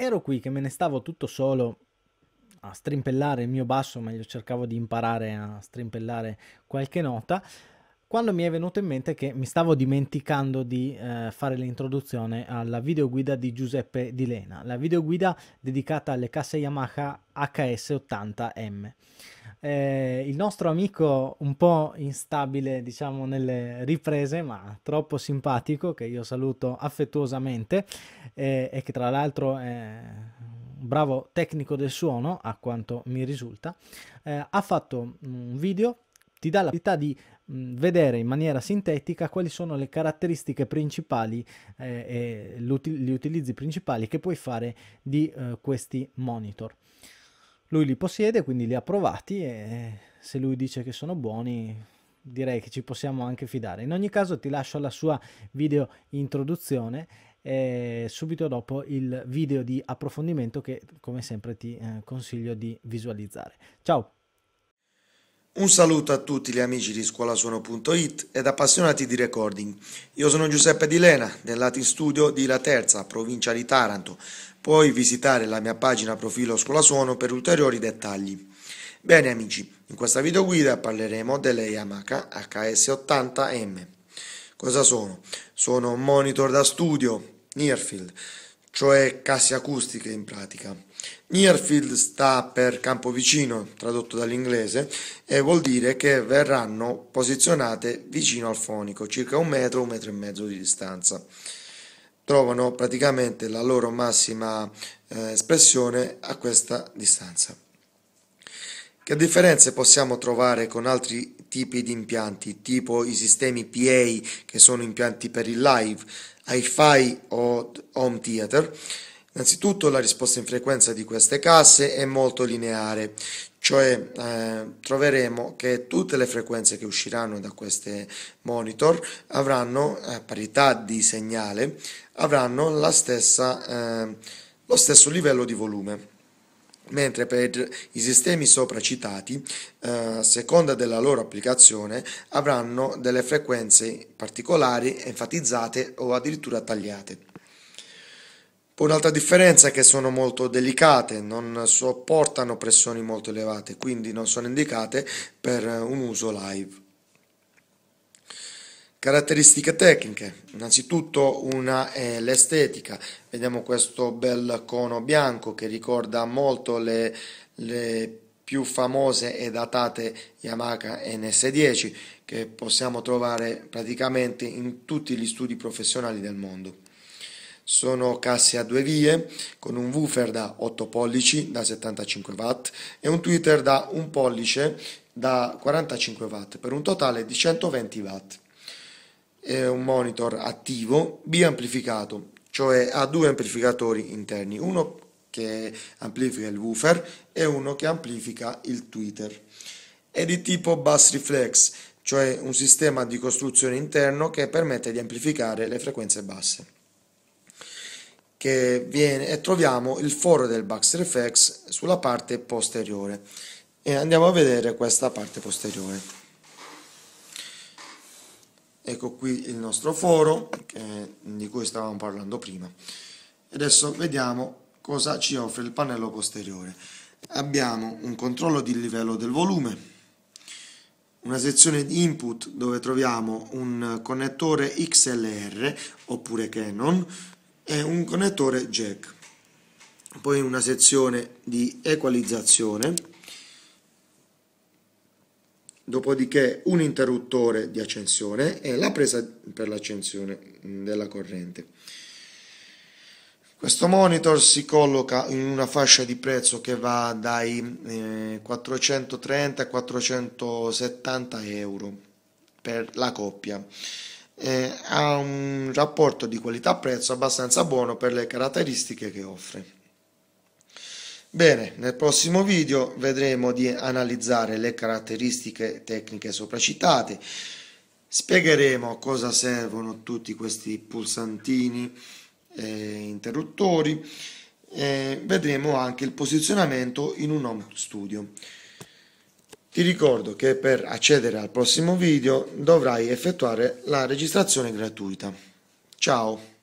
Ero qui che me ne stavo tutto solo a strimpellare il mio basso, meglio cercavo di imparare a strimpellare qualche nota, quando mi è venuto in mente che mi stavo dimenticando di eh, fare l'introduzione alla videoguida di Giuseppe Di Lena, la videoguida dedicata alle casse Yamaha HS80M eh, il nostro amico un po' instabile, diciamo, nelle riprese, ma troppo simpatico, che io saluto affettuosamente eh, e che tra l'altro è un bravo tecnico del suono, a quanto mi risulta, eh, ha fatto un video, ti dà la possibilità di mm, vedere in maniera sintetica quali sono le caratteristiche principali eh, e gli utilizzi principali che puoi fare di eh, questi monitor. Lui li possiede, quindi li ha provati e se lui dice che sono buoni direi che ci possiamo anche fidare. In ogni caso ti lascio la sua video introduzione e subito dopo il video di approfondimento che come sempre ti eh, consiglio di visualizzare. Ciao! Un saluto a tutti gli amici di scuolasuono.it ed appassionati di recording. Io sono Giuseppe Di Lena, del Latin Studio di La Terza, provincia di Taranto. Puoi visitare la mia pagina profilo Scuolasuono per ulteriori dettagli. Bene amici, in questa videoguida parleremo delle Yamaha HS80M. Cosa sono? Sono un monitor da studio, Nearfield cioè casse acustiche in pratica. Nearfield sta per campo vicino, tradotto dall'inglese, e vuol dire che verranno posizionate vicino al fonico, circa un metro, un metro e mezzo di distanza. Trovano praticamente la loro massima eh, espressione a questa distanza. Che differenze possiamo trovare con altri tipi di impianti, tipo i sistemi PA che sono impianti per il live, hi-fi o home theater. Innanzitutto la risposta in frequenza di queste casse è molto lineare, cioè eh, troveremo che tutte le frequenze che usciranno da queste monitor avranno, a parità di segnale, avranno stessa, eh, lo stesso livello di volume mentre per i sistemi sopra citati, eh, a eh, seconda della loro applicazione, avranno delle frequenze particolari enfatizzate o addirittura tagliate. Poi un'altra differenza è che sono molto delicate, non sopportano pressioni molto elevate, quindi non sono indicate per un uso live. Caratteristiche tecniche, innanzitutto una è l'estetica, vediamo questo bel cono bianco che ricorda molto le, le più famose e datate Yamaha NS10 che possiamo trovare praticamente in tutti gli studi professionali del mondo. Sono casse a due vie con un woofer da 8 pollici da 75 watt e un tweeter da 1 pollice da 45 watt per un totale di 120 watt eh, un monitor attivo biamplificato, cioè ha due amplificatori interni, uno che amplifica il woofer e uno che amplifica il tweeter. È di tipo bus reflex, cioè un sistema di costruzione interno che permette di amplificare le frequenze basse. Viene, e troviamo il foro del Bucks Reflex sulla parte posteriore. E andiamo a vedere questa parte posteriore. Ecco qui il nostro foro eh, di cui stavamo parlando prima. Adesso vediamo cosa ci offre il pannello posteriore. Abbiamo un controllo di livello del volume, una sezione di input dove troviamo un connettore XLR oppure Canon e un connettore jack poi una sezione di equalizzazione dopodiché un interruttore di accensione e la presa per l'accensione della corrente. Questo monitor si colloca in una fascia di prezzo che va dai 430 ai 470 euro per la coppia. Eh, ha un rapporto di qualità-prezzo abbastanza buono per le caratteristiche che offre. Bene, nel prossimo video vedremo di analizzare le caratteristiche tecniche sopracitate, spiegheremo a cosa servono tutti questi pulsantini e eh, interruttori, e vedremo anche il posizionamento in un home studio. Ti ricordo che per accedere al prossimo video dovrai effettuare la registrazione gratuita. Ciao!